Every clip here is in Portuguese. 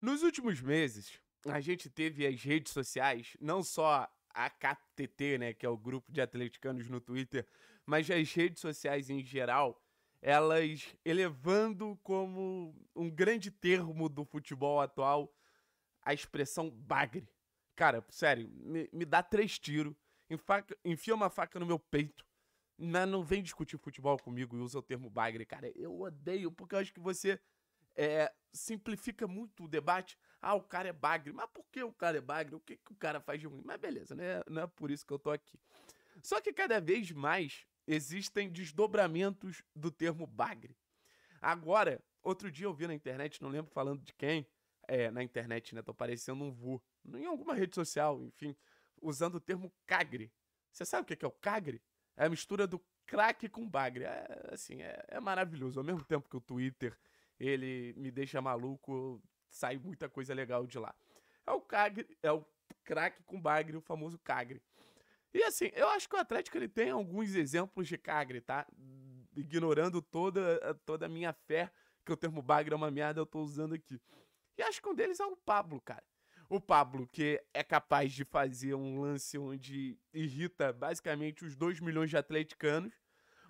Nos últimos meses, a gente teve as redes sociais, não só a KTT, né, que é o grupo de atleticanos no Twitter, mas as redes sociais em geral, elas elevando como um grande termo do futebol atual a expressão bagre. Cara, sério, me, me dá três tiros, enfia uma faca no meu peito, mas não vem discutir futebol comigo e usa o termo bagre, cara. Eu odeio, porque eu acho que você é, simplifica muito o debate. Ah, o cara é bagre. Mas por que o cara é bagre? O que, que o cara faz de ruim? Mas beleza, né? Não é por isso que eu tô aqui. Só que cada vez mais existem desdobramentos do termo bagre. Agora, outro dia eu vi na internet, não lembro falando de quem, é, na internet, né? Tô parecendo um vu. Em alguma rede social, enfim, usando o termo cagre. Você sabe o que é o cagre? É a mistura do crack com bagre. É, assim, é, é maravilhoso. Ao mesmo tempo que o Twitter ele me deixa maluco, sai muita coisa legal de lá. É o Cagre, é o craque com bagre, o famoso Cagre. E assim, eu acho que o Atlético ele tem alguns exemplos de Cagre, tá? Ignorando toda, toda a minha fé que o termo bagre é uma merda, eu tô usando aqui. E acho que um deles é o Pablo, cara. O Pablo, que é capaz de fazer um lance onde irrita basicamente os 2 milhões de atleticanos,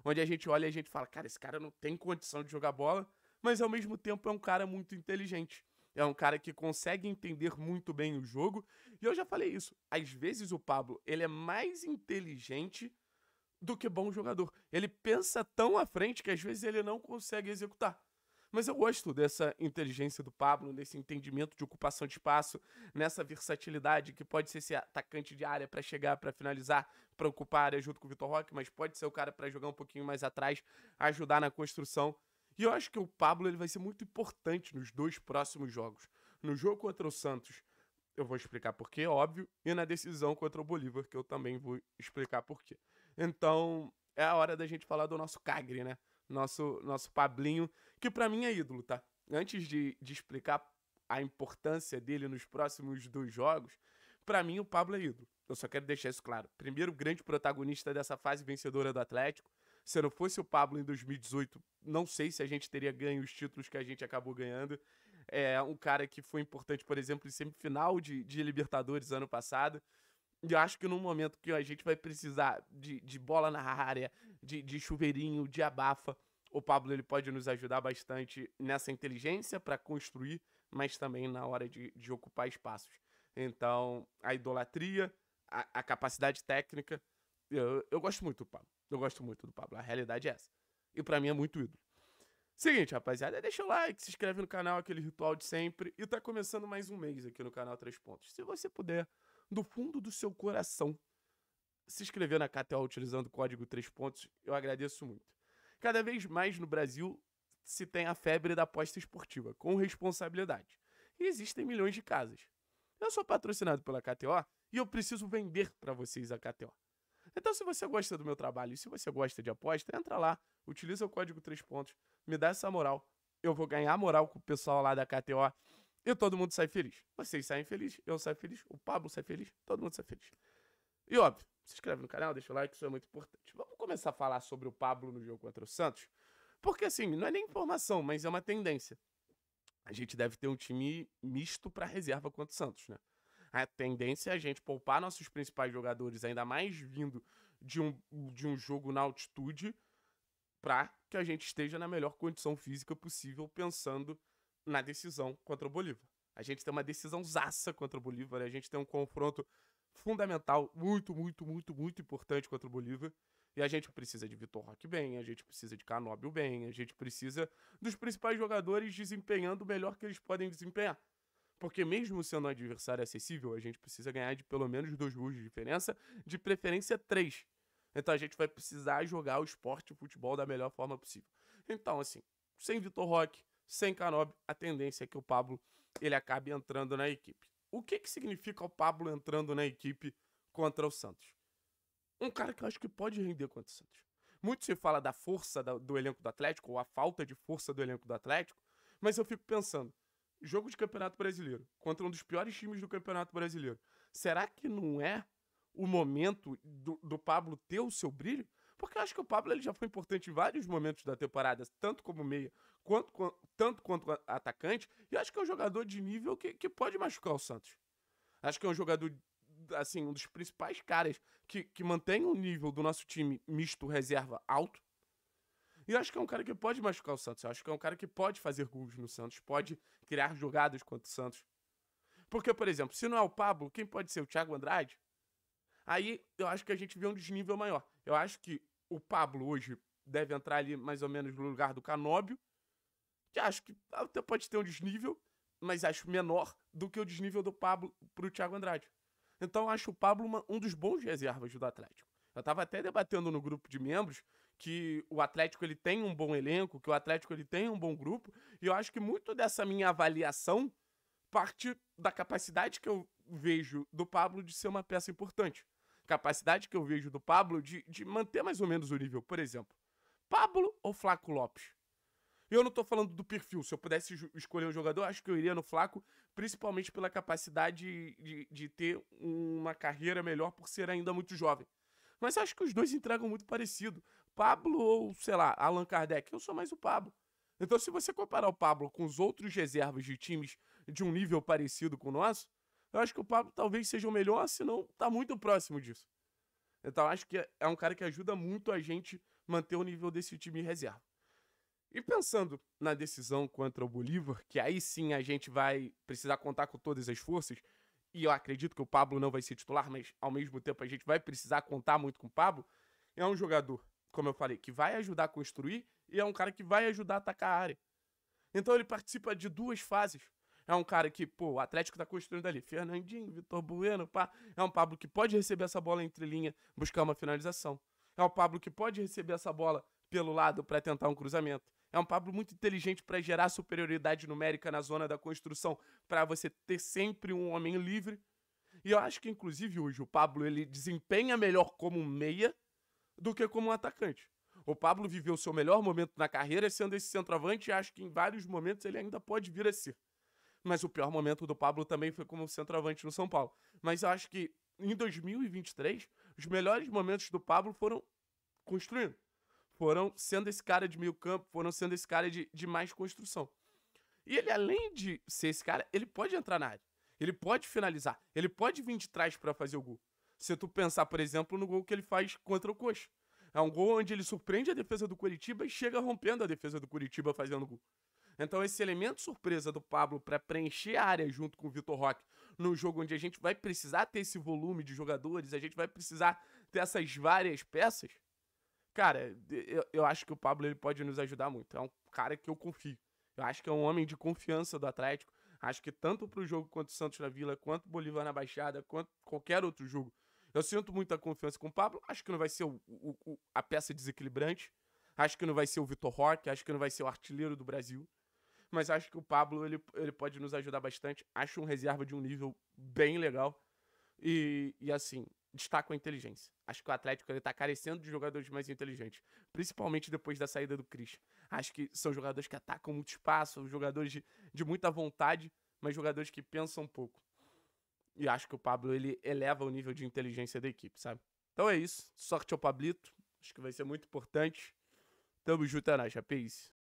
onde a gente olha e a gente fala, cara, esse cara não tem condição de jogar bola mas ao mesmo tempo é um cara muito inteligente. É um cara que consegue entender muito bem o jogo. E eu já falei isso. Às vezes o Pablo, ele é mais inteligente do que bom jogador. Ele pensa tão à frente que às vezes ele não consegue executar. Mas eu gosto dessa inteligência do Pablo, nesse entendimento de ocupação de espaço, nessa versatilidade que pode ser esse atacante de área para chegar, para finalizar, para ocupar a área junto com o Vitor Roque, mas pode ser o cara para jogar um pouquinho mais atrás, ajudar na construção. E eu acho que o Pablo ele vai ser muito importante nos dois próximos jogos. No jogo contra o Santos, eu vou explicar porquê, óbvio, e na decisão contra o Bolívar, que eu também vou explicar porquê. Então, é a hora da gente falar do nosso Cagre, né? Nosso, nosso Pablinho, que para mim é ídolo, tá? Antes de, de explicar a importância dele nos próximos dois jogos, para mim o Pablo é ídolo. Eu só quero deixar isso claro. Primeiro grande protagonista dessa fase vencedora do Atlético, se não fosse o Pablo em 2018, não sei se a gente teria ganho os títulos que a gente acabou ganhando. É um cara que foi importante, por exemplo, em semifinal de, de Libertadores ano passado. E acho que no momento que a gente vai precisar de, de bola na área, de, de chuveirinho, de abafa, o Pablo ele pode nos ajudar bastante nessa inteligência para construir, mas também na hora de, de ocupar espaços. Então, a idolatria, a, a capacidade técnica eu, eu gosto muito do Pablo. Eu gosto muito do Pablo. A realidade é essa. E para mim é muito ídolo. Seguinte, rapaziada, deixa o like, se inscreve no canal, aquele ritual de sempre. E tá começando mais um mês aqui no canal Três Pontos. Se você puder, do fundo do seu coração, se inscrever na KTO utilizando o código Três Pontos, eu agradeço muito. Cada vez mais no Brasil se tem a febre da aposta esportiva, com responsabilidade. E existem milhões de casas. Eu sou patrocinado pela KTO e eu preciso vender para vocês a KTO. Então, se você gosta do meu trabalho e se você gosta de aposta, entra lá, utiliza o código 3 pontos, me dá essa moral. Eu vou ganhar moral com o pessoal lá da KTO e todo mundo sai feliz. Vocês saem felizes, eu saio feliz, o Pablo sai feliz, todo mundo sai feliz. E óbvio, se inscreve no canal, deixa o like, isso é muito importante. Vamos começar a falar sobre o Pablo no jogo contra o Santos. Porque assim, não é nem informação, mas é uma tendência. A gente deve ter um time misto para reserva contra o Santos, né? a tendência é a gente poupar nossos principais jogadores, ainda mais vindo de um, de um jogo na altitude, para que a gente esteja na melhor condição física possível, pensando na decisão contra o Bolívar. A gente tem uma decisão zaça contra o Bolívar, a gente tem um confronto fundamental, muito, muito, muito, muito importante contra o Bolívar. E a gente precisa de Vitor Roque bem, a gente precisa de Canóbio bem, a gente precisa dos principais jogadores desempenhando o melhor que eles podem desempenhar. Porque mesmo sendo um adversário acessível, a gente precisa ganhar de pelo menos dois gols de diferença, de preferência três. Então a gente vai precisar jogar o esporte o futebol da melhor forma possível. Então, assim, sem Vitor Roque, sem Canob, a tendência é que o Pablo ele acabe entrando na equipe. O que, que significa o Pablo entrando na equipe contra o Santos? Um cara que eu acho que pode render contra o Santos. Muito se fala da força do elenco do Atlético, ou a falta de força do elenco do Atlético, mas eu fico pensando, jogo de Campeonato Brasileiro contra um dos piores times do Campeonato Brasileiro. Será que não é o momento do, do Pablo ter o seu brilho? Porque eu acho que o Pablo ele já foi importante em vários momentos da temporada, tanto como meia, quanto, tanto quanto atacante, e acho que é um jogador de nível que, que pode machucar o Santos. Acho que é um jogador, assim, um dos principais caras que, que mantém o nível do nosso time misto reserva alto. E eu acho que é um cara que pode machucar o Santos. Eu acho que é um cara que pode fazer gols no Santos, pode criar jogadas contra o Santos. Porque, por exemplo, se não é o Pablo, quem pode ser? O Thiago Andrade? Aí eu acho que a gente vê um desnível maior. Eu acho que o Pablo hoje deve entrar ali mais ou menos no lugar do Canóbio, que acho que até pode ter um desnível, mas acho menor do que o desnível do Pablo pro Thiago Andrade. Então acho o Pablo uma, um dos bons reservas do Atlético. Eu tava até debatendo no grupo de membros que o Atlético ele tem um bom elenco, que o Atlético ele tem um bom grupo, e eu acho que muito dessa minha avaliação parte da capacidade que eu vejo do Pablo de ser uma peça importante. Capacidade que eu vejo do Pablo de, de manter mais ou menos o nível, por exemplo. Pablo ou Flaco Lopes? E eu não tô falando do perfil. Se eu pudesse escolher um jogador, acho que eu iria no Flaco, principalmente pela capacidade de, de ter uma carreira melhor por ser ainda muito jovem. Mas acho que os dois entregam muito parecido. Pablo ou, sei lá, Allan Kardec. Eu sou mais o Pablo. Então, se você comparar o Pablo com os outros reservas de times de um nível parecido com o nosso, eu acho que o Pablo talvez seja o melhor, se não está muito próximo disso. Então, acho que é um cara que ajuda muito a gente manter o nível desse time reserva. E pensando na decisão contra o Bolívar, que aí sim a gente vai precisar contar com todas as forças, e eu acredito que o Pablo não vai ser titular, mas ao mesmo tempo a gente vai precisar contar muito com o Pablo, é um jogador como eu falei, que vai ajudar a construir e é um cara que vai ajudar a atacar a área. Então ele participa de duas fases. É um cara que, pô, o Atlético tá construindo ali. Fernandinho, Vitor Bueno, pá. É um Pablo que pode receber essa bola entre linha, buscar uma finalização. É um Pablo que pode receber essa bola pelo lado para tentar um cruzamento. É um Pablo muito inteligente para gerar superioridade numérica na zona da construção, para você ter sempre um homem livre. E eu acho que inclusive hoje o Pablo ele desempenha melhor como meia do que como um atacante. O Pablo viveu seu melhor momento na carreira sendo esse centroavante e acho que em vários momentos ele ainda pode vir a ser. Mas o pior momento do Pablo também foi como centroavante no São Paulo. Mas eu acho que em 2023, os melhores momentos do Pablo foram construindo. Foram sendo esse cara de meio campo, foram sendo esse cara de, de mais construção. E ele, além de ser esse cara, ele pode entrar na área. Ele pode finalizar. Ele pode vir de trás para fazer o gol. Se tu pensar, por exemplo, no gol que ele faz contra o Coxa. É um gol onde ele surpreende a defesa do Curitiba e chega rompendo a defesa do Curitiba fazendo gol. Então, esse elemento surpresa do Pablo para preencher a área junto com o Vitor Roque num jogo onde a gente vai precisar ter esse volume de jogadores, a gente vai precisar ter essas várias peças. Cara, eu, eu acho que o Pablo ele pode nos ajudar muito. É um cara que eu confio. Eu acho que é um homem de confiança do Atlético. Acho que tanto para o jogo contra o Santos na Vila, quanto Bolívar na Baixada, quanto qualquer outro jogo eu sinto muita confiança com o Pablo. Acho que não vai ser o, o, o, a peça desequilibrante. Acho que não vai ser o Vitor Roque. Acho que não vai ser o artilheiro do Brasil. Mas acho que o Pablo ele, ele pode nos ajudar bastante. Acho um reserva de um nível bem legal. E, e assim, destaco a inteligência. Acho que o Atlético está carecendo de jogadores mais inteligentes, principalmente depois da saída do Cris. Acho que são jogadores que atacam muito espaço, jogadores de, de muita vontade, mas jogadores que pensam um pouco. E acho que o Pablo ele eleva o nível de inteligência da equipe, sabe? Então é isso. Sorte ao Pablito. Acho que vai ser muito importante. Tamo junto, é nóis,